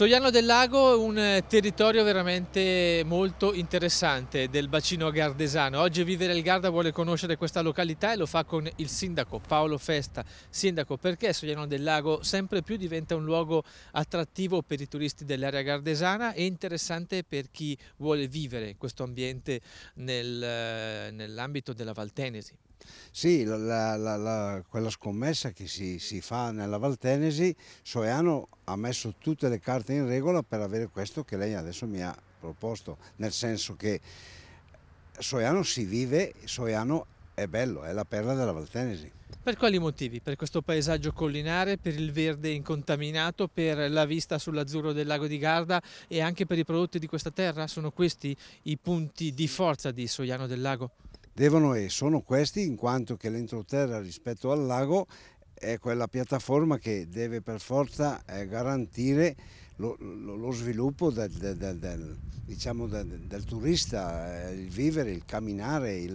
Sogliano del Lago è un eh, territorio veramente molto interessante del bacino gardesano. Oggi Vivere il Garda vuole conoscere questa località e lo fa con il sindaco Paolo Festa. Sindaco, perché Sogliano del Lago sempre più diventa un luogo attrattivo per i turisti dell'area gardesana e interessante per chi vuole vivere questo ambiente nel, eh, nell'ambito della Valtenesi? Sì, la, la, la, quella scommessa che si, si, fa nella Valtenesi, Soiano ha messo tutte le carte in regola per avere questo che lei adesso mi ha proposto, nel senso che Soiano si vive, Soiano è bello, è la perla della Valtenesi. Per quali motivi? Per questo paesaggio collinare, per il verde incontaminato, per la vista sull'azzurro del lago di Garda e anche per i prodotti di questa terra? Sono questi i punti di forza di Soiano del Lago? devono e sono questi in quanto che l'entroterra rispetto al lago è quella piattaforma che deve per forza eh, garantire lo, lo, lo sviluppo del, del, del, diciamo del, turista, eh, il vivere, il camminare, i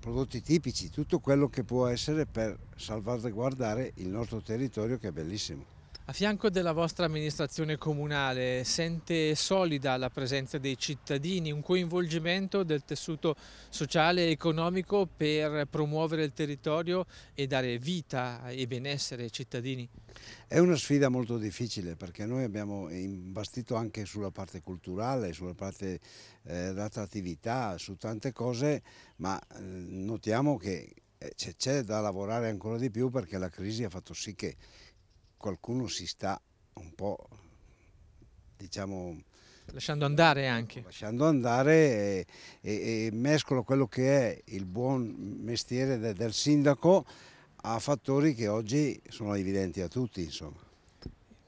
prodotti tipici, tutto quello che può essere per salvaguardare il nostro territorio che è bellissimo. A fianco della vostra amministrazione comunale sente solida la presenza dei cittadini, un coinvolgimento del tessuto sociale e economico per promuovere il territorio e dare vita e benessere ai cittadini? È una sfida molto difficile perché noi abbiamo imbastito anche sulla parte culturale, sulla parte eh, attrattività, su tante cose, ma eh, notiamo che eh, c'è da lavorare ancora di più perché la crisi ha fatto sì che qualcuno si sta un po', diciamo... Lasciando andare anche. Lasciando andare e, e, e mescolo quello che è il buon mestiere de, del sindaco a fattori che oggi sono evidenti a tutti, insomma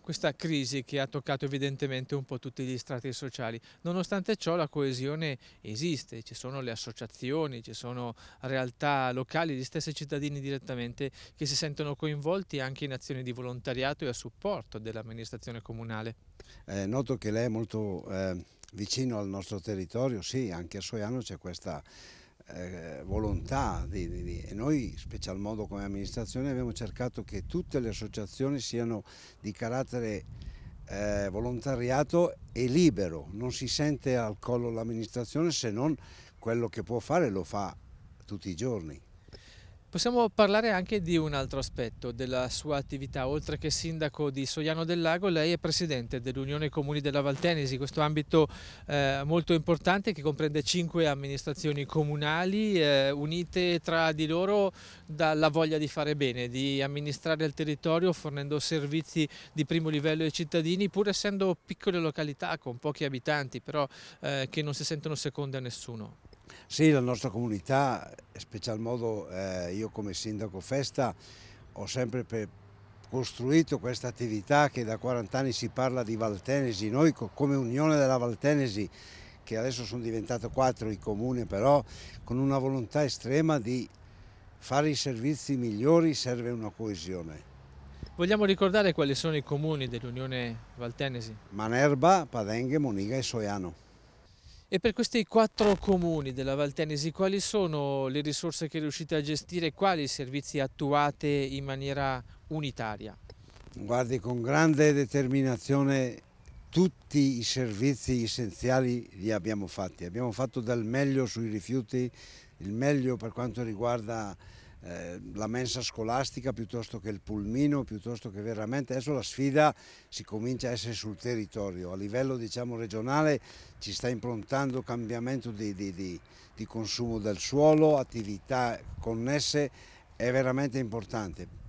questa crisi che ha toccato evidentemente un po' tutti gli strati sociali. Nonostante ciò la coesione esiste, ci sono le associazioni, ci sono realtà locali, gli stessi cittadini direttamente che si sentono coinvolti anche in azioni di volontariato e a supporto dell'amministrazione comunale. Eh, noto che lei è molto eh, vicino al nostro territorio, sì, anche a Soiano c'è questa eh, volontà di, di, di. e noi special modo come amministrazione abbiamo cercato che tutte le associazioni siano di carattere eh, volontariato e libero, non si sente al collo l'amministrazione se non quello che può fare lo fa tutti i giorni. Possiamo parlare anche di un altro aspetto della sua attività, oltre che sindaco di Soiano del Lago, lei è presidente dell'Unione Comuni della Valtenesi, questo ambito eh, molto importante che comprende cinque amministrazioni comunali eh, unite tra di loro dalla voglia di fare bene, di amministrare il territorio fornendo servizi di primo livello ai cittadini, pur essendo piccole località con pochi abitanti, però eh, che non si sentono seconde a nessuno. Sì, la nostra comunità, in special modo eh, io come sindaco Festa, ho sempre costruito questa attività che da 40 anni si parla di Valtenesi, noi come Unione della Valtenesi, che adesso sono diventato quattro i comuni, però con una volontà estrema di fare i servizi migliori serve una coesione. Vogliamo ricordare quali sono i comuni dell'Unione Valtenesi? Manerba, Padenghe, Moniga e Soiano. E per questi quattro comuni della Valtenesi quali sono le risorse che riuscite a gestire e quali servizi attuate in maniera unitaria? Guardi, con grande determinazione tutti i servizi essenziali li abbiamo fatti. Abbiamo fatto del meglio sui rifiuti, il meglio per quanto riguarda eh, la mensa scolastica piuttosto che il pulmino, piuttosto che veramente adesso la sfida si comincia a essere sul territorio, a livello diciamo, regionale ci sta improntando cambiamento di, di, di, di consumo del suolo, attività connesse, è veramente importante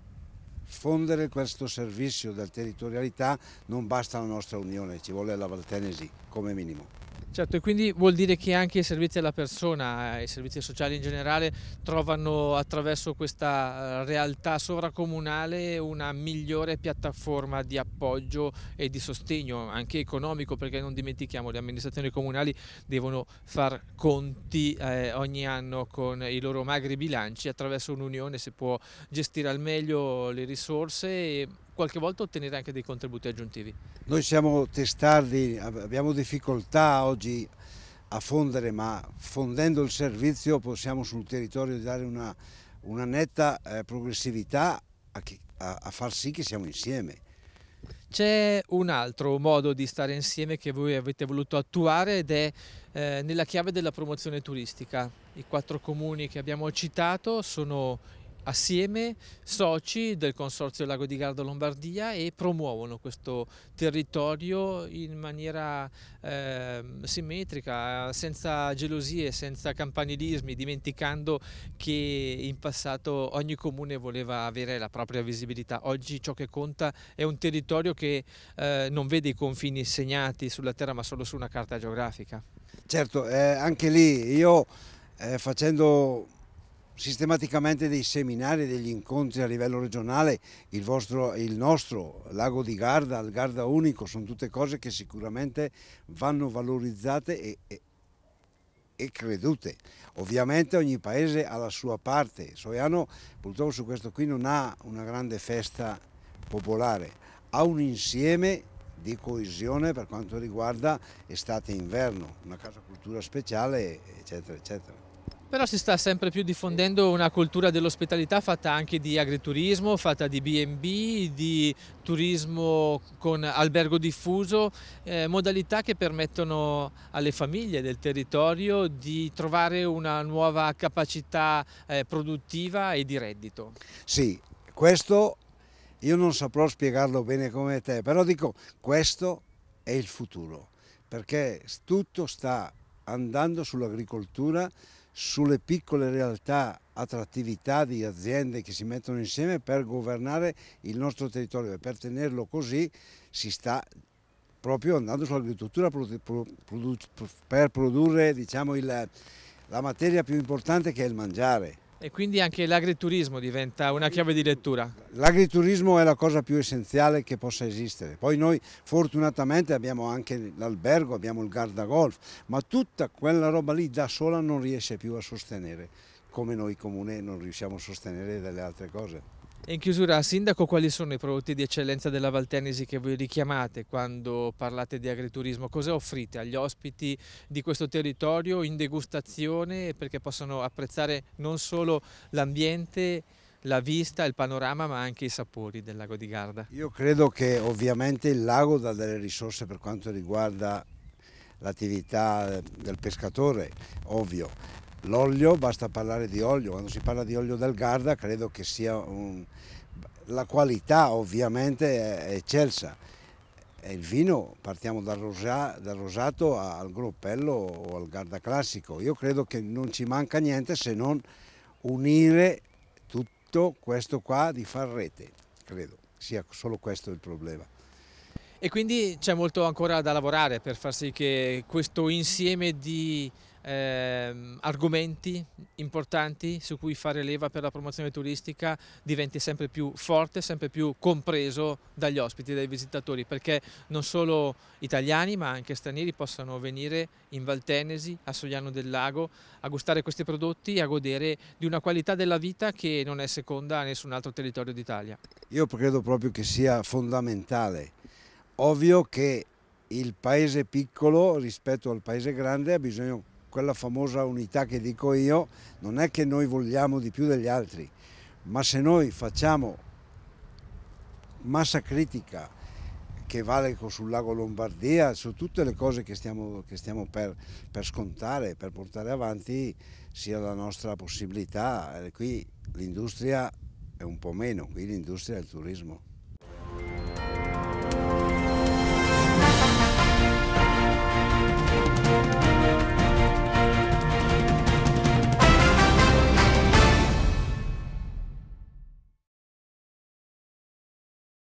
fondere questo servizio della territorialità non basta la nostra unione, ci vuole la Valtenesi come minimo. Certo, e quindi vuol dire che anche i servizi alla persona, eh, i servizi sociali in generale, trovano attraverso questa eh, realtà sovracomunale una migliore piattaforma di appoggio e di sostegno, anche economico, perché non dimentichiamo, le amministrazioni comunali devono far conti eh, ogni anno con i loro magri bilanci, attraverso un'unione si può gestire al meglio le risorse e qualche volta ottenere anche dei contributi aggiuntivi. Noi siamo testardi, abbiamo difficoltà oggi a fondere, ma fondendo il servizio possiamo sul territorio dare una, una netta eh, progressività a, chi, a, a far sì che siamo insieme. C'è un altro modo di stare insieme che voi avete voluto attuare ed è eh, nella chiave della promozione turistica. I quattro comuni che abbiamo citato sono assieme soci del Consorzio Lago di Garda Lombardia e promuovono questo territorio in maniera eh, simmetrica, senza gelosie, senza campanilismi, dimenticando che in passato ogni comune voleva avere la propria visibilità. Oggi ciò che conta è un territorio che eh, non vede i confini segnati sulla terra ma solo su una carta geografica. Certo, eh, anche lì io eh, facendo sistematicamente dei seminari, degli incontri a livello regionale, il, vostro, il nostro Lago di Garda, il Garda Unico, sono tutte cose che sicuramente vanno valorizzate e, e, e credute. Ovviamente ogni paese ha la sua parte, Soiano purtroppo su questo qui non ha una grande festa popolare, ha un insieme di coesione per quanto riguarda estate e inverno, una casa cultura speciale eccetera eccetera. Però si sta sempre più diffondendo una cultura dell'ospitalità fatta anche di agriturismo, fatta di B&B, di turismo con albergo diffuso, eh, modalità che permettono alle famiglie del territorio di trovare una nuova capacità eh, produttiva e di reddito. Sì, questo io non saprò spiegarlo bene come te, però dico questo è il futuro, perché tutto sta andando sull'agricoltura, sulle piccole realtà attrattività di aziende che si mettono insieme per governare il nostro territorio e per tenerlo così si sta proprio andando sull'agricoltura per produrre diciamo, il, la materia più importante che è il mangiare. E quindi anche l'agriturismo diventa una chiave di lettura? L'agriturismo è la cosa più essenziale che possa esistere. Poi noi fortunatamente abbiamo anche l'albergo, abbiamo il golf, ma tutta quella roba lì da sola non riesce più a sostenere, come noi comune non riusciamo a sostenere delle altre cose in chiusura, Sindaco, quali sono i prodotti di eccellenza della Valtenesi che voi richiamate quando parlate di agriturismo? Cosa offrite agli ospiti di questo territorio in degustazione perché possano apprezzare non solo l'ambiente, la vista, il panorama ma anche i sapori del lago di Garda? Io credo che ovviamente il lago dà delle risorse per quanto riguarda l'attività del pescatore, ovvio, L'olio, basta parlare di olio, quando si parla di olio del Garda credo che sia un... la qualità ovviamente è eccelsa e il vino partiamo dal, rosa, dal rosato al groppello o al Garda classico, io credo che non ci manca niente se non unire tutto questo qua di far rete, credo sia solo questo il problema. E quindi c'è molto ancora da lavorare per far sì che questo insieme di ehm, argomenti importanti su cui fare leva per la promozione turistica diventi sempre più forte, sempre più compreso dagli ospiti, dai visitatori, perché non solo italiani ma anche stranieri possano venire in Valtenesi, a Sogliano del Lago, a gustare questi prodotti e a godere di una qualità della vita che non è seconda a nessun altro territorio d'Italia. Io credo proprio che sia fondamentale. Ovvio che il paese piccolo rispetto al paese grande ha bisogno quella famosa unità che dico io, non è che noi vogliamo di più degli altri, ma se noi facciamo massa critica che vale sul lago Lombardia, su tutte le cose che stiamo, che stiamo per, per, scontare, per portare avanti, sia la nostra possibilità. Qui l'industria è un po' meno, qui l'industria è il turismo.